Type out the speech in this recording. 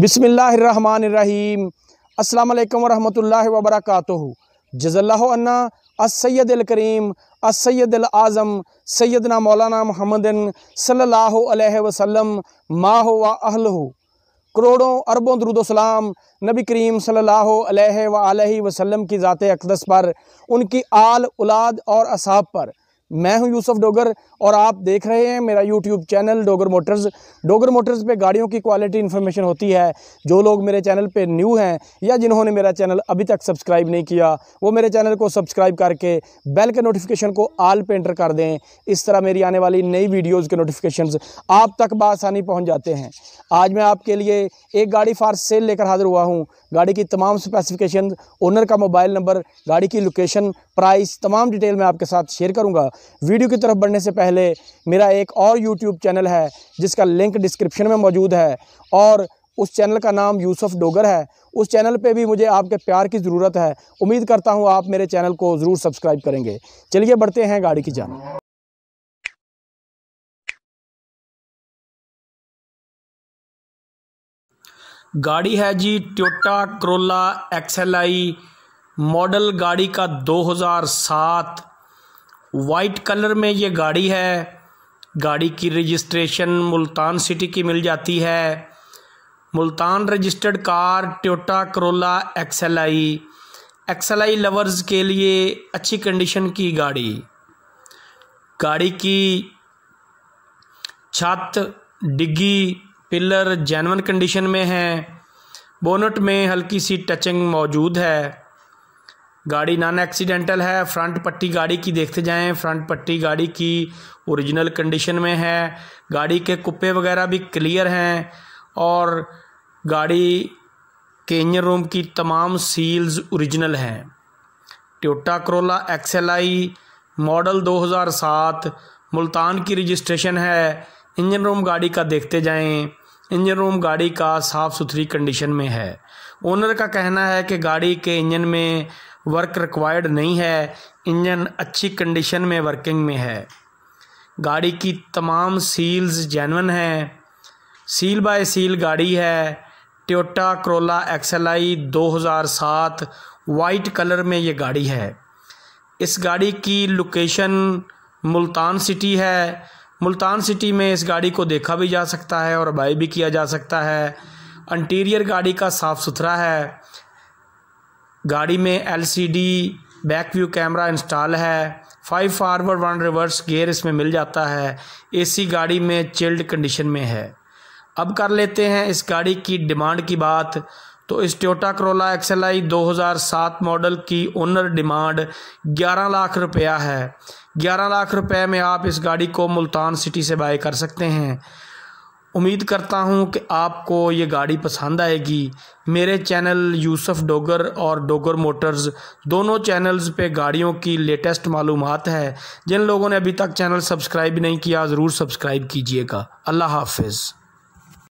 बिसमीम् अल्लाम वरहमल वबरक जज़ल्लान्ना असैद करीम असैद आज़म सैदना मौलाना महमदन सल्ला वसम माँ व अहल करोड़ों अरबों दरुदोसलाम नबी करीम सल्लल्लाहु अलैहि व सल्ला वसल्लम की ज़ात अकदस पर उनकी आल उलाद और असाब पर मैं हूं यूसुफ डोगर और आप देख रहे हैं मेरा YouTube channel Dogar Motors Dogar Motors पे गाड़ियों की क्वालिटी इन्फॉर्मेशन होती है जो लोग मेरे चैनल पे न्यू हैं या जिन्होंने मेरा चैनल अभी तक सब्सक्राइब नहीं किया वो मेरे चैनल को सब्सक्राइब करके बेल के नोटिफिकेशन को आल पे एंटर कर दें इस तरह मेरी आने वाली नई वीडियोज़ के नोटिफिकेशन आप तक बसानी पहुँच जाते हैं आज मैं आपके लिए एक गाड़ी फार सेल लेकर हाजिर हुआ हूँ गाड़ी की तमाम स्पेसिफिकेशन ओनर का मोबाइल नंबर गाड़ी की लोकेशन प्राइस तमाम डिटेल मैं आपके साथ शेयर करूँगा वीडियो की तरफ बढ़ने से पहले मेरा एक और यूट्यूब चैनल है जिसका लिंक डिस्क्रिप्शन में मौजूद है और उस चैनल का नाम यूसुफ डोगर है उस चैनल पे भी मुझे आपके प्यार की ज़रूरत है उम्मीद करता हूँ आप मेरे चैनल को ज़रूर सब्सक्राइब करेंगे चलिए बढ़ते हैं गाड़ी की जान गाड़ी है जी टोटा करोला एक्सएलआई मॉडल गाड़ी का 2007 वाइट कलर में ये गाड़ी है गाड़ी की रजिस्ट्रेशन मुल्तान सिटी की मिल जाती है Multan registered car Toyota Corolla XL I XL I lovers के लिए अच्छी कंडीशन की गाड़ी गाड़ी की छत डिग्गी पिलर जैनवन कंडीशन में है बोनट में हल्की सी टचिंग मौजूद है गाड़ी नॉन एक्सीडेंटल है फ्रंट पट्टी गाड़ी की देखते जाएं फ्रंट पट्टी गाड़ी की ओरिजिनल कंडीशन में है गाड़ी के कुप्पे वगैरह भी क्लियर हैं और गाड़ी के इंजन रूम की तमाम सील्स ओरिजिनल हैं टोटा करोला एक्सएलआई मॉडल 2007 मुल्तान की रजिस्ट्रेशन है इंजन रूम गाड़ी का देखते जाएं इंजन रूम गाड़ी का साफ़ सुथरी कंडीशन में है ओनर का कहना है कि गाड़ी के इंजन में वर्क रिक्वायर्ड नहीं है इंजन अच्छी कंडीशन में वर्किंग में है गाड़ी की तमाम सील्स जैनवन हैं सील बाय सील गाड़ी है ट्योटा करोला एक्सएल आई दो हज़ार सात वाइट कलर में ये गाड़ी है इस गाड़ी की लोकेशन मुल्तान सिटी है मुल्तान सिटी में इस गाड़ी को देखा भी जा सकता है और बाई भी किया जा सकता है इंटीरियर गाड़ी का साफ़ सुथरा है गाड़ी में LCD back view camera install है five forward one reverse gear इसमें मिल जाता है एसी गाड़ी में चिल्ड कंडीशन में है अब कर लेते हैं इस गाड़ी की डिमांड की बात तो इस टोटा करोला एक्सएल आई दो मॉडल की ओनर डिमांड 11 लाख रुपया है 11 लाख रुपए में आप इस गाड़ी को मुल्तान सिटी से बाय कर सकते हैं उम्मीद करता हूँ कि आपको ये गाड़ी पसंद आएगी मेरे चैनल यूसुफ डोगर और डोगर मोटर्स दोनों चैनल्स पे गाड़ियों की लेटेस्ट मालूम है जिन लोगों ने अभी तक चैनल सब्सक्राइब नहीं किया ज़रूर सब्सक्राइब कीजिएगा अल्लाह हाफिज़